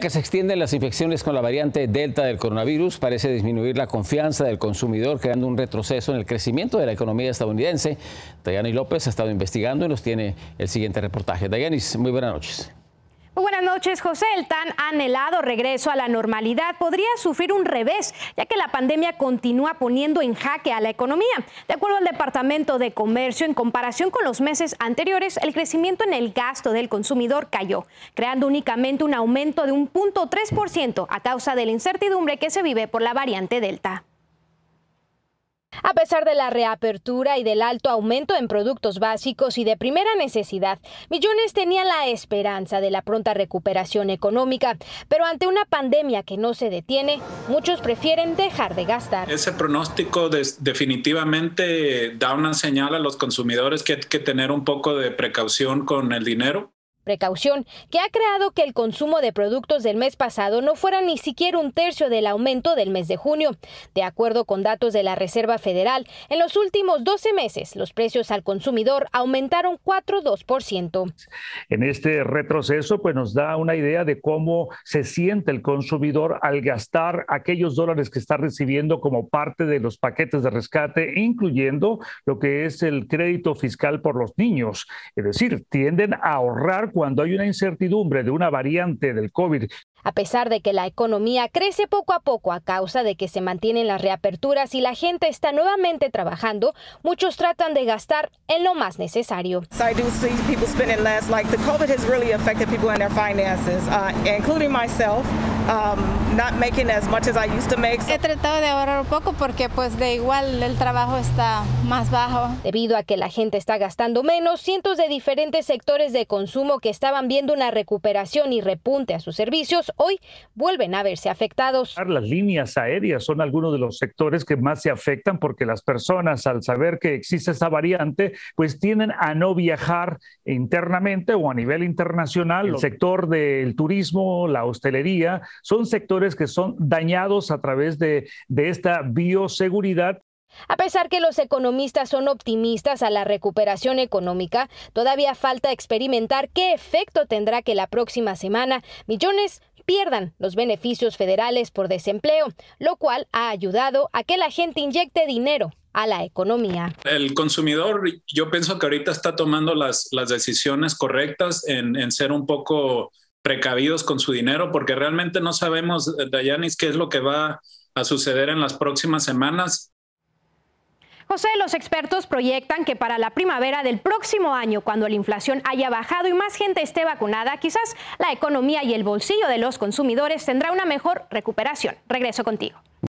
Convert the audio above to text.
que se extienden las infecciones con la variante Delta del coronavirus parece disminuir la confianza del consumidor, creando un retroceso en el crecimiento de la economía estadounidense. Dayani López ha estado investigando y nos tiene el siguiente reportaje. Dayanis, muy buenas noches buenas noches, José. El tan anhelado regreso a la normalidad podría sufrir un revés, ya que la pandemia continúa poniendo en jaque a la economía. De acuerdo al Departamento de Comercio, en comparación con los meses anteriores, el crecimiento en el gasto del consumidor cayó, creando únicamente un aumento de un ciento a causa de la incertidumbre que se vive por la variante Delta. A pesar de la reapertura y del alto aumento en productos básicos y de primera necesidad, millones tenían la esperanza de la pronta recuperación económica, pero ante una pandemia que no se detiene, muchos prefieren dejar de gastar. Ese pronóstico definitivamente da una señal a los consumidores que hay que tener un poco de precaución con el dinero precaución, que ha creado que el consumo de productos del mes pasado no fuera ni siquiera un tercio del aumento del mes de junio. De acuerdo con datos de la Reserva Federal, en los últimos 12 meses los precios al consumidor aumentaron 4,2%. En este retroceso, pues nos da una idea de cómo se siente el consumidor al gastar aquellos dólares que está recibiendo como parte de los paquetes de rescate, incluyendo lo que es el crédito fiscal por los niños. Es decir, tienden a ahorrar cuando hay una incertidumbre de una variante del COVID. A pesar de que la economía crece poco a poco a causa de que se mantienen las reaperturas y la gente está nuevamente trabajando, muchos tratan de gastar en lo más necesario um, not making as He tratado de ahorrar un poco porque pues de igual el trabajo está más bajo. Debido a que la gente está gastando menos, cientos de diferentes sectores de consumo que estaban viendo una recuperación y repunte a sus servicios hoy vuelven a verse afectados. Las líneas aéreas son algunos de los sectores que más se afectan porque las personas al saber que existe esta variante pues tienen a no viajar internamente o a nivel internacional. El sector del turismo, la hostelería son sectores que son dañados a través de, esta bioseguridad a pesar que los economistas son optimistas a la recuperación económica, todavía falta experimentar qué efecto tendrá que la próxima semana millones pierdan los beneficios federales por desempleo, lo cual ha ayudado a que la gente inyecte dinero a la economía. El consumidor, yo pienso que ahorita está tomando las, decisiones correctas en, en ser un poco precavidos con su dinero porque realmente no sabemos, eh, Dayanis, qué es lo que va a suceder en las próximas semanas. José, los expertos proyectan que para la primavera del próximo año, cuando la inflación haya bajado y más gente esté vacunada, quizás la economía y el bolsillo de los consumidores tendrá una mejor recuperación. Regreso contigo.